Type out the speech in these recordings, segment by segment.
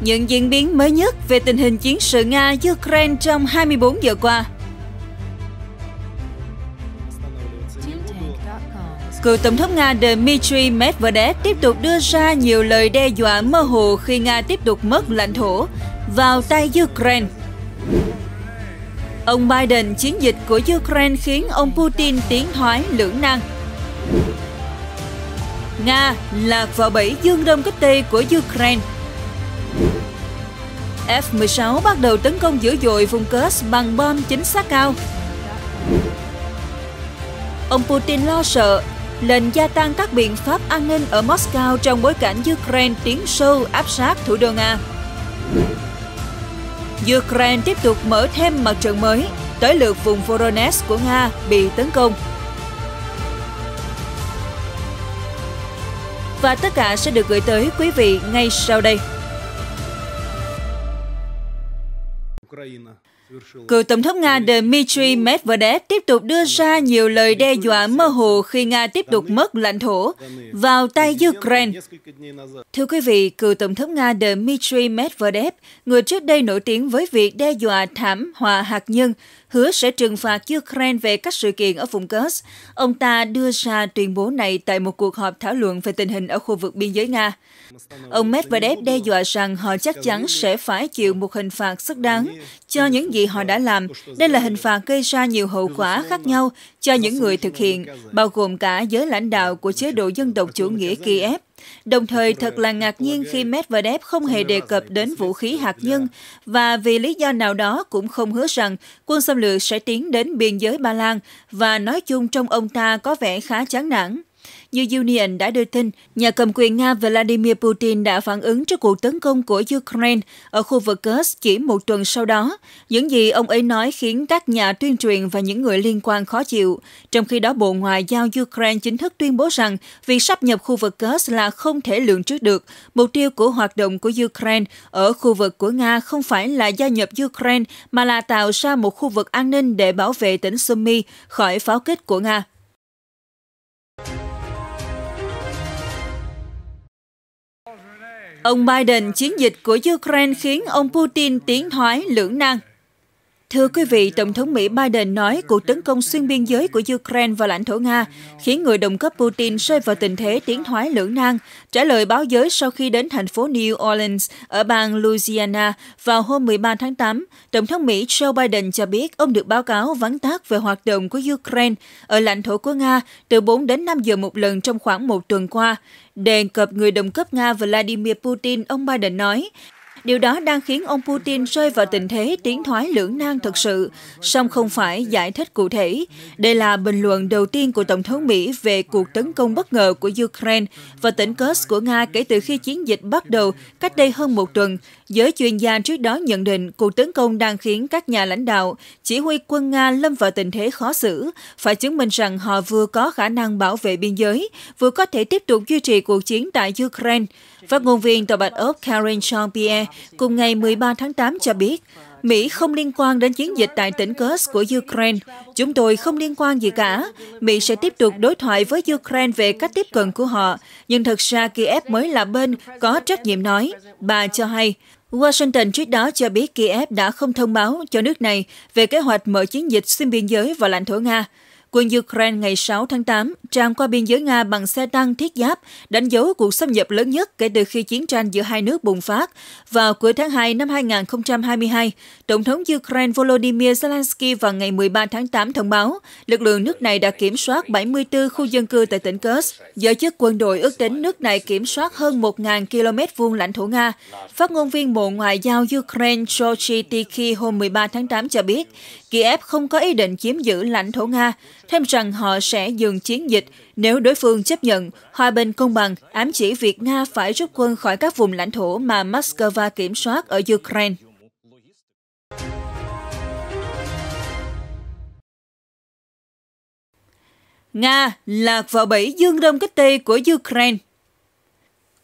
những diễn biến mới nhất về tình hình chiến sự Nga-Ukraine trong 24 giờ qua. Cựu Tổng thống Nga Dmitry Medvedev tiếp tục đưa ra nhiều lời đe dọa mơ hồ khi Nga tiếp tục mất lãnh thổ vào tay Ukraine. Ông Biden chiến dịch của Ukraine khiến ông Putin tiến thoái lưỡng năng. Nga lạc vào bẫy dương đông cách tây của Ukraine F-16 bắt đầu tấn công dữ dội vùng Kursk bằng bom chính xác cao. Ông Putin lo sợ lệnh gia tăng các biện pháp an ninh ở Moscow trong bối cảnh Ukraine tiến sâu áp sát thủ đô Nga. Ukraine tiếp tục mở thêm mặt trận mới, tới lượt vùng Voronezh của Nga bị tấn công. Và tất cả sẽ được gửi tới quý vị ngay sau đây. Украина. Cựu Tổng thống Nga Dmitry Medvedev tiếp tục đưa ra nhiều lời đe dọa mơ hồ khi Nga tiếp tục mất lãnh thổ vào tay Ukraine. Thưa quý vị, cựu Tổng thống Nga Dmitry Medvedev, người trước đây nổi tiếng với việc đe dọa thảm họa hạt nhân, hứa sẽ trừng phạt Ukraine về các sự kiện ở vùng Kursk. Ông ta đưa ra tuyên bố này tại một cuộc họp thảo luận về tình hình ở khu vực biên giới Nga. Ông Medvedev đe dọa rằng họ chắc chắn sẽ phải chịu một hình phạt xứng đáng cho những gì gì họ đã làm. Đây là hình phạt gây ra nhiều hậu quả khác nhau cho những người thực hiện, bao gồm cả giới lãnh đạo của chế độ dân tộc chủ nghĩa Kiev. Đồng thời, thật là ngạc nhiên khi Medvedev không hề đề cập đến vũ khí hạt nhân và vì lý do nào đó cũng không hứa rằng quân xâm lược sẽ tiến đến biên giới Ba Lan và nói chung trong ông ta có vẻ khá chán nản. Như Union đã đưa tin, nhà cầm quyền Nga Vladimir Putin đã phản ứng trước cuộc tấn công của Ukraine ở khu vực Kursk chỉ một tuần sau đó. Những gì ông ấy nói khiến các nhà tuyên truyền và những người liên quan khó chịu. Trong khi đó, Bộ Ngoại giao Ukraine chính thức tuyên bố rằng việc sắp nhập khu vực Kursk là không thể lượng trước được. Mục tiêu của hoạt động của Ukraine ở khu vực của Nga không phải là gia nhập Ukraine mà là tạo ra một khu vực an ninh để bảo vệ tỉnh Sumy khỏi pháo kích của Nga. Ông Biden chiến dịch của Ukraine khiến ông Putin tiến thoái lưỡng nan. Thưa quý vị, Tổng thống Mỹ Biden nói cuộc tấn công xuyên biên giới của Ukraine vào lãnh thổ Nga khiến người đồng cấp Putin rơi vào tình thế tiến thoái lưỡng nan. Trả lời báo giới sau khi đến thành phố New Orleans ở bang Louisiana vào hôm 13 tháng 8, Tổng thống Mỹ Joe Biden cho biết ông được báo cáo vắn tác về hoạt động của Ukraine ở lãnh thổ của Nga từ 4 đến 5 giờ một lần trong khoảng một tuần qua. Đề cập người đồng cấp Nga Vladimir Putin, ông Biden nói, Điều đó đang khiến ông Putin rơi vào tình thế tiến thoái lưỡng nan thực sự, song không phải giải thích cụ thể. Đây là bình luận đầu tiên của Tổng thống Mỹ về cuộc tấn công bất ngờ của Ukraine và tỉnh Kursk của Nga kể từ khi chiến dịch bắt đầu cách đây hơn một tuần, Giới chuyên gia trước đó nhận định cuộc tấn công đang khiến các nhà lãnh đạo, chỉ huy quân Nga lâm vào tình thế khó xử, phải chứng minh rằng họ vừa có khả năng bảo vệ biên giới, vừa có thể tiếp tục duy trì cuộc chiến tại Ukraine. Phát ngôn viên Tòa Bạch Ốc Karen Jean-Pierre cùng ngày 13 tháng 8 cho biết, Mỹ không liên quan đến chiến dịch tại tỉnh Kursk của Ukraine. Chúng tôi không liên quan gì cả. Mỹ sẽ tiếp tục đối thoại với Ukraine về cách tiếp cận của họ. Nhưng thật ra Kiev mới là bên có trách nhiệm nói. Bà cho hay, Washington trước đó cho biết Kiev đã không thông báo cho nước này về kế hoạch mở chiến dịch xuyên biên giới vào lãnh thổ Nga, Quân Ukraine ngày 6 tháng 8 tràn qua biên giới Nga bằng xe tăng thiết giáp, đánh dấu cuộc xâm nhập lớn nhất kể từ khi chiến tranh giữa hai nước bùng phát. Vào cuối tháng 2 năm 2022, Tổng thống Ukraine Volodymyr Zelensky vào ngày 13 tháng 8 thông báo lực lượng nước này đã kiểm soát 74 khu dân cư tại tỉnh Kursk. Giới chức quân đội ước tính nước này kiểm soát hơn 1.000 km vuông lãnh thổ Nga. Phát ngôn viên Bộ Ngoại giao Ukraine Georgi Tiki hôm 13 tháng 8 cho biết, Kiev không có ý định chiếm giữ lãnh thổ Nga, thêm rằng họ sẽ dừng chiến dịch nếu đối phương chấp nhận hòa bình công bằng, ám chỉ việc Nga phải rút quân khỏi các vùng lãnh thổ mà Moscow kiểm soát ở Ukraine. Nga lạc vào bẫy dương đông kích tây của Ukraine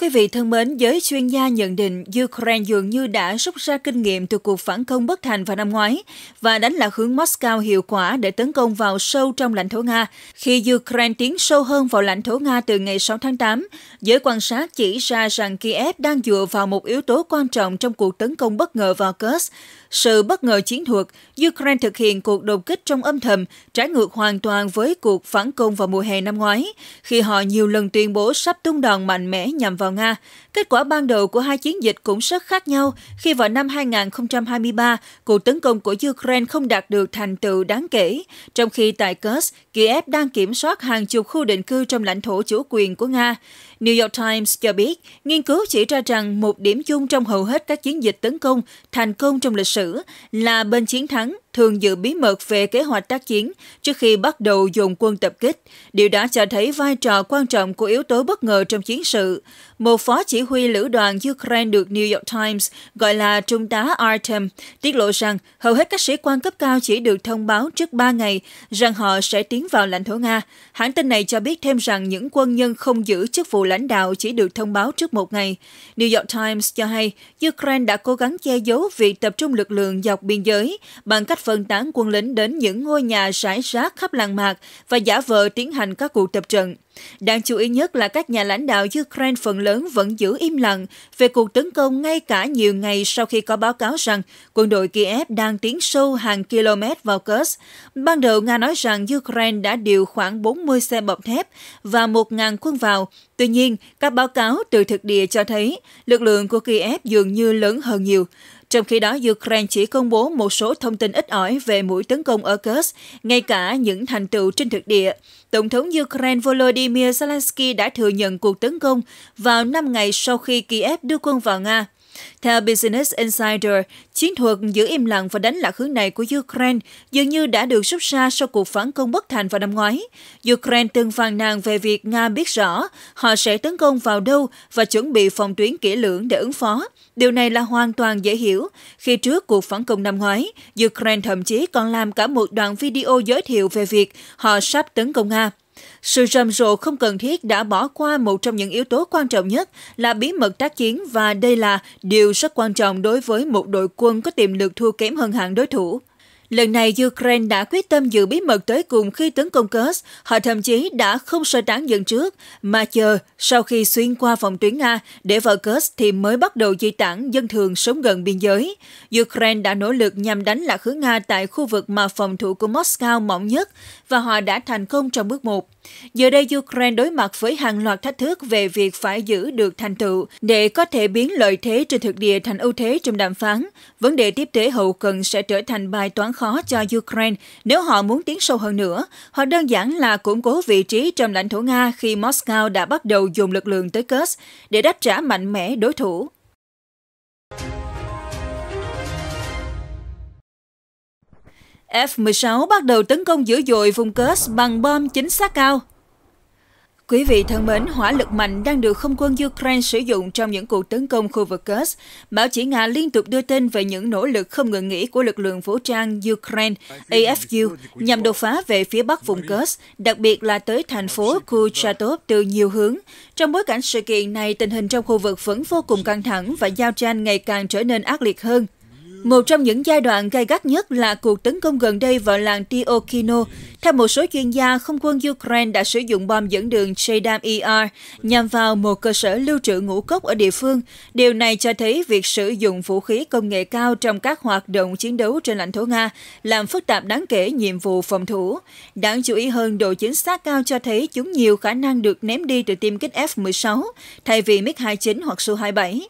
Quý vị thân mến, giới chuyên gia nhận định Ukraine dường như đã rút ra kinh nghiệm từ cuộc phản công bất thành vào năm ngoái và đánh lạc hướng Moscow hiệu quả để tấn công vào sâu trong lãnh thổ Nga. Khi Ukraine tiến sâu hơn vào lãnh thổ Nga từ ngày 6 tháng 8, giới quan sát chỉ ra rằng Kiev đang dựa vào một yếu tố quan trọng trong cuộc tấn công bất ngờ vào Kursk. Sự bất ngờ chiến thuật, Ukraine thực hiện cuộc đột kích trong âm thầm, trái ngược hoàn toàn với cuộc phản công vào mùa hè năm ngoái, khi họ nhiều lần tuyên bố sắp tung đòn mạnh mẽ nhằm vào vào Nga. Kết quả ban đầu của hai chiến dịch cũng rất khác nhau khi vào năm 2023, cuộc tấn công của Ukraine không đạt được thành tựu đáng kể, trong khi tại Kursk, Kiev đang kiểm soát hàng chục khu định cư trong lãnh thổ chủ quyền của Nga. New York Times cho biết, nghiên cứu chỉ ra rằng một điểm chung trong hầu hết các chiến dịch tấn công thành công trong lịch sử là bên chiến thắng thường giữ bí mật về kế hoạch tác chiến trước khi bắt đầu dùng quân tập kích. Điều đã cho thấy vai trò quan trọng của yếu tố bất ngờ trong chiến sự. Một phó chỉ huy lữ đoàn Ukraine được New York Times gọi là Trung tá Artem tiết lộ rằng hầu hết các sĩ quan cấp cao chỉ được thông báo trước 3 ngày rằng họ sẽ tiến vào lãnh thổ Nga. Hãng tin này cho biết thêm rằng những quân nhân không giữ chức vụ lãnh đạo chỉ được thông báo trước một ngày. New York Times cho hay Ukraine đã cố gắng che giấu việc tập trung lực lượng dọc biên giới bằng cách phân tán quân lính đến những ngôi nhà rải rác khắp làng mạc và giả vờ tiến hành các cuộc tập trận. Đáng chú ý nhất là các nhà lãnh đạo Ukraine phần lớn vẫn giữ im lặng về cuộc tấn công ngay cả nhiều ngày sau khi có báo cáo rằng quân đội Kiev đang tiến sâu hàng km vào Kursk. Ban đầu Nga nói rằng Ukraine đã điều khoảng 40 xe bọc thép và 1.000 quân vào. Tuy nhiên, các báo cáo từ thực địa cho thấy lực lượng của Kiev dường như lớn hơn nhiều. Trong khi đó, Ukraine chỉ công bố một số thông tin ít ỏi về mũi tấn công ở Kursk, ngay cả những thành tựu trên thực địa. Tổng thống Ukraine Volodymyr Zelensky đã thừa nhận cuộc tấn công vào 5 ngày sau khi Kiev đưa quân vào Nga. Theo Business Insider, chiến thuật giữ im lặng và đánh lạc hướng này của Ukraine dường như đã được rút ra sau cuộc phản công bất thành vào năm ngoái. Ukraine từng phàn nàn về việc Nga biết rõ họ sẽ tấn công vào đâu và chuẩn bị phòng tuyến kỹ lưỡng để ứng phó. Điều này là hoàn toàn dễ hiểu. Khi trước cuộc phản công năm ngoái, Ukraine thậm chí còn làm cả một đoạn video giới thiệu về việc họ sắp tấn công Nga. Sự rầm rộ không cần thiết đã bỏ qua một trong những yếu tố quan trọng nhất là bí mật tác chiến và đây là điều rất quan trọng đối với một đội quân có tiềm lực thua kém hơn hạng đối thủ. Lần này, Ukraine đã quyết tâm giữ bí mật tới cùng khi tấn công Kursk. Họ thậm chí đã không sơ tán dân trước, mà chờ sau khi xuyên qua phòng tuyến Nga để vào Kursk thì mới bắt đầu di tản dân thường sống gần biên giới. Ukraine đã nỗ lực nhằm đánh lạc hướng Nga tại khu vực mà phòng thủ của Moscow mỏng nhất và họ đã thành công trong bước một. Giờ đây, Ukraine đối mặt với hàng loạt thách thức về việc phải giữ được thành tựu để có thể biến lợi thế trên thực địa thành ưu thế trong đàm phán. Vấn đề tiếp tế hậu cần sẽ trở thành bài toán khó cho Ukraine nếu họ muốn tiến sâu hơn nữa, hoặc đơn giản là củng cố vị trí trong lãnh thổ Nga khi Moscow đã bắt đầu dùng lực lượng tới Kursk để đáp trả mạnh mẽ đối thủ. F-16 bắt đầu tấn công dữ dội vùng Kursk bằng bom chính xác cao. Quý vị thân mến, hỏa lực mạnh đang được không quân Ukraine sử dụng trong những cuộc tấn công khu vực Kursk. Báo chỉ Nga liên tục đưa tin về những nỗ lực không ngừng nghỉ của lực lượng vũ trang Ukraine, AFU, nhằm đột phá về phía bắc vùng Kursk, đặc biệt là tới thành phố Kuchatov từ nhiều hướng. Trong bối cảnh sự kiện này, tình hình trong khu vực vẫn vô cùng căng thẳng và giao tranh ngày càng trở nên ác liệt hơn. Một trong những giai đoạn gay gắt nhất là cuộc tấn công gần đây vào làng Tiokino. Theo một số chuyên gia, không quân Ukraine đã sử dụng bom dẫn đường JDAM ER nhằm vào một cơ sở lưu trữ ngũ cốc ở địa phương. Điều này cho thấy việc sử dụng vũ khí công nghệ cao trong các hoạt động chiến đấu trên lãnh thổ Nga làm phức tạp đáng kể nhiệm vụ phòng thủ. Đáng chú ý hơn, độ chính xác cao cho thấy chúng nhiều khả năng được ném đi từ tiêm kích F-16 thay vì MiG-29 hoặc Su-27.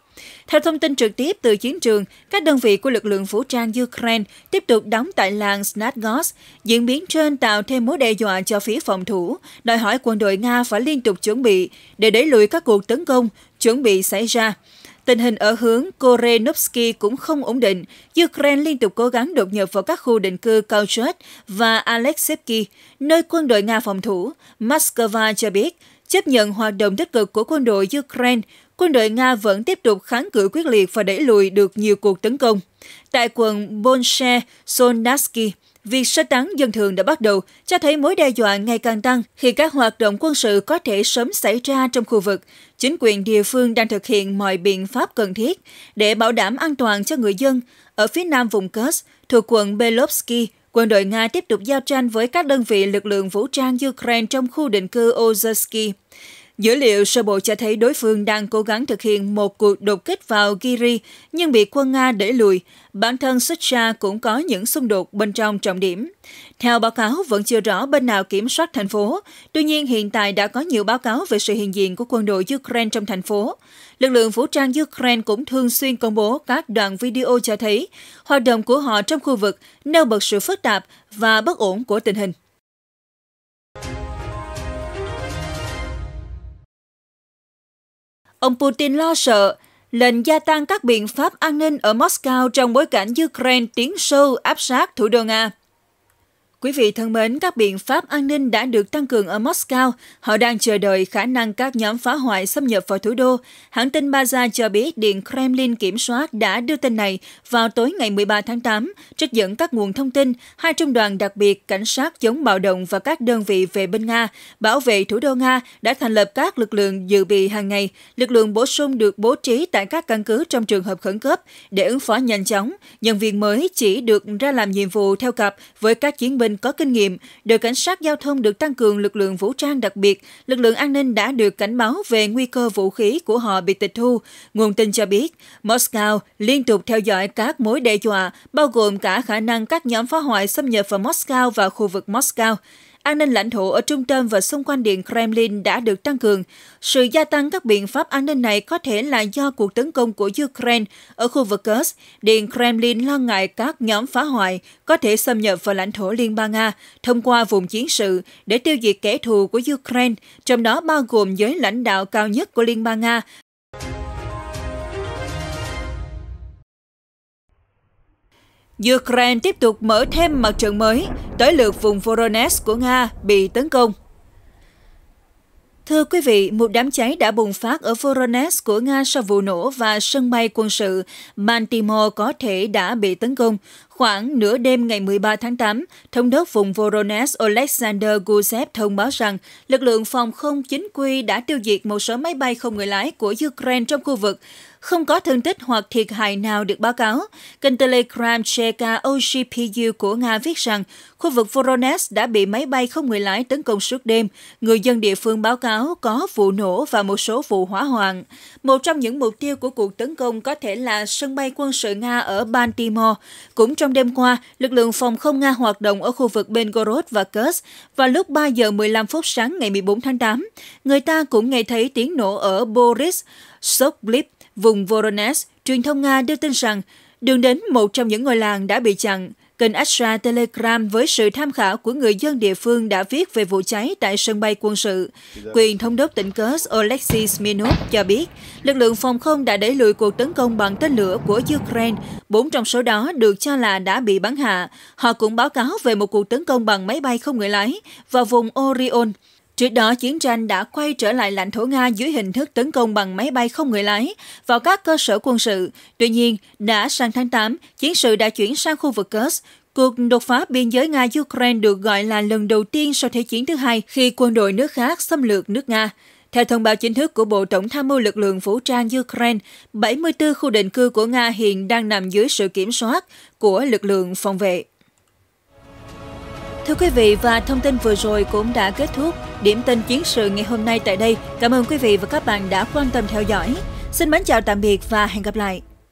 Theo thông tin trực tiếp từ chiến trường, các đơn vị của lực lượng vũ trang Ukraine tiếp tục đóng tại làng Snatgorsk. Diễn biến trên tạo thêm mối đe dọa cho phía phòng thủ, đòi hỏi quân đội Nga phải liên tục chuẩn bị để đẩy lùi các cuộc tấn công chuẩn bị xảy ra. Tình hình ở hướng Korenovsky cũng không ổn định. Ukraine liên tục cố gắng đột nhập vào các khu định cư Kauchuk và Alexevky, nơi quân đội Nga phòng thủ. Moscow cho biết, chấp nhận hoạt động tích cực của quân đội Ukraine, quân đội Nga vẫn tiếp tục kháng cự quyết liệt và đẩy lùi được nhiều cuộc tấn công. Tại quận Bolshe Solnatsky, việc sơ tán dân thường đã bắt đầu, cho thấy mối đe dọa ngày càng tăng khi các hoạt động quân sự có thể sớm xảy ra trong khu vực. Chính quyền địa phương đang thực hiện mọi biện pháp cần thiết để bảo đảm an toàn cho người dân. Ở phía nam vùng Kursk, thuộc quận Belovsky, quân đội Nga tiếp tục giao tranh với các đơn vị lực lượng vũ trang Ukraine trong khu định cư Ozersky. Dữ liệu sơ bộ cho thấy đối phương đang cố gắng thực hiện một cuộc đột kích vào Giri nhưng bị quân Nga đẩy lùi. Bản thân Serbia cũng có những xung đột bên trong trọng điểm. Theo báo cáo, vẫn chưa rõ bên nào kiểm soát thành phố. Tuy nhiên, hiện tại đã có nhiều báo cáo về sự hiện diện của quân đội Ukraine trong thành phố. Lực lượng vũ trang Ukraine cũng thường xuyên công bố các đoạn video cho thấy hoạt động của họ trong khu vực nêu bật sự phức tạp và bất ổn của tình hình. Ông Putin lo sợ lệnh gia tăng các biện pháp an ninh ở Moscow trong bối cảnh Ukraine tiến sâu áp sát thủ đô Nga. Quý vị thân mến, các biện pháp an ninh đã được tăng cường ở Moscow. Họ đang chờ đợi khả năng các nhóm phá hoại xâm nhập vào thủ đô. Hãng tin Baza cho biết Điện Kremlin kiểm soát đã đưa tin này vào tối ngày 13 tháng 8. Trích dẫn các nguồn thông tin, hai trung đoàn đặc biệt cảnh sát chống bạo động và các đơn vị về bên Nga bảo vệ thủ đô Nga đã thành lập các lực lượng dự bị hàng ngày. Lực lượng bổ sung được bố trí tại các căn cứ trong trường hợp khẩn cấp để ứng phó nhanh chóng. Nhân viên mới chỉ được ra làm nhiệm vụ theo cặp với các chiến binh có kinh nghiệm, đội cảnh sát giao thông được tăng cường lực lượng vũ trang đặc biệt, lực lượng an ninh đã được cảnh báo về nguy cơ vũ khí của họ bị tịch thu. Nguồn tin cho biết, Moscow liên tục theo dõi các mối đe dọa, bao gồm cả khả năng các nhóm phá hoại xâm nhập vào Moscow và khu vực Moscow an ninh lãnh thổ ở trung tâm và xung quanh điện Kremlin đã được tăng cường. Sự gia tăng các biện pháp an ninh này có thể là do cuộc tấn công của Ukraine ở khu vực Kursk. Điện Kremlin lo ngại các nhóm phá hoại có thể xâm nhập vào lãnh thổ Liên bang Nga thông qua vùng chiến sự để tiêu diệt kẻ thù của Ukraine, trong đó bao gồm giới lãnh đạo cao nhất của Liên bang Nga Ukraine tiếp tục mở thêm mặt trận mới, tới lượt vùng Voronezh của Nga bị tấn công. Thưa quý vị, một đám cháy đã bùng phát ở Voronezh của Nga sau vụ nổ và sân bay quân sự Baltimore có thể đã bị tấn công. Khoảng nửa đêm ngày 13 tháng 8, Thống đốc vùng Voronezh Alexander Gusev thông báo rằng lực lượng phòng không chính quy đã tiêu diệt một số máy bay không người lái của Ukraine trong khu vực. Không có thương tích hoặc thiệt hại nào được báo cáo. Kênh Telegram Cheka OGPU của Nga viết rằng khu vực Voronezh đã bị máy bay không người lái tấn công suốt đêm. Người dân địa phương báo cáo có vụ nổ và một số vụ hỏa hoạn. Một trong những mục tiêu của cuộc tấn công có thể là sân bay quân sự Nga ở Baltimore. Cũng trong đêm qua, lực lượng phòng không Nga hoạt động ở khu vực Belgorod và Kursk vào lúc 3 giờ 15 phút sáng ngày 14 tháng 8. Người ta cũng nghe thấy tiếng nổ ở Boris Soklip, vùng Voronezh, truyền thông Nga đưa tin rằng đường đến một trong những ngôi làng đã bị chặn. Kênh Astra Telegram với sự tham khảo của người dân địa phương đã viết về vụ cháy tại sân bay quân sự. Quyền thống đốc tỉnh Kurs, Oleksiy Smirnov cho biết, lực lượng phòng không đã đẩy lùi cuộc tấn công bằng tên lửa của Ukraine. Bốn trong số đó được cho là đã bị bắn hạ. Họ cũng báo cáo về một cuộc tấn công bằng máy bay không người lái vào vùng Orion. Trước đó, chiến tranh đã quay trở lại lãnh thổ Nga dưới hình thức tấn công bằng máy bay không người lái vào các cơ sở quân sự. Tuy nhiên, đã sang tháng 8, chiến sự đã chuyển sang khu vực Kursk, Cuộc đột phá biên giới Nga-Ukraine được gọi là lần đầu tiên sau Thế chiến thứ hai khi quân đội nước khác xâm lược nước Nga. Theo thông báo chính thức của Bộ Tổng tham mưu lực lượng vũ trang Ukraine, 74 khu định cư của Nga hiện đang nằm dưới sự kiểm soát của lực lượng phòng vệ. Thưa quý vị và thông tin vừa rồi cũng đã kết thúc điểm tin chiến sự ngày hôm nay tại đây. Cảm ơn quý vị và các bạn đã quan tâm theo dõi. Xin mến chào tạm biệt và hẹn gặp lại.